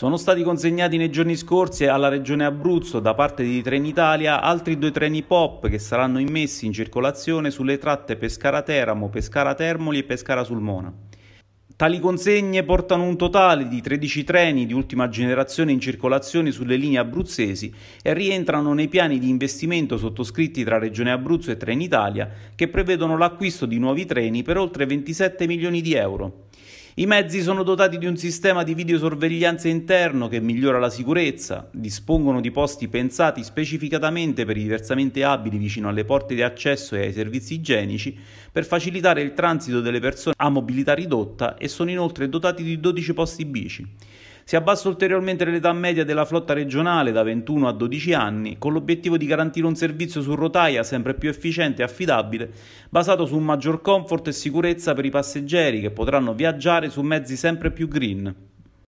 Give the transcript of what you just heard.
Sono stati consegnati nei giorni scorsi alla Regione Abruzzo da parte di Trenitalia altri due treni POP che saranno immessi in circolazione sulle tratte Pescara-Teramo, Pescara-Termoli e Pescara-Sulmona. Tali consegne portano un totale di 13 treni di ultima generazione in circolazione sulle linee abruzzesi e rientrano nei piani di investimento sottoscritti tra Regione Abruzzo e Trenitalia che prevedono l'acquisto di nuovi treni per oltre 27 milioni di euro. I mezzi sono dotati di un sistema di videosorveglianza interno che migliora la sicurezza, dispongono di posti pensati specificatamente per i diversamente abili vicino alle porte di accesso e ai servizi igienici per facilitare il transito delle persone a mobilità ridotta e sono inoltre dotati di 12 posti bici. Si abbassa ulteriormente l'età media della flotta regionale da 21 a 12 anni, con l'obiettivo di garantire un servizio su rotaia sempre più efficiente e affidabile, basato su un maggior comfort e sicurezza per i passeggeri che potranno viaggiare su mezzi sempre più green.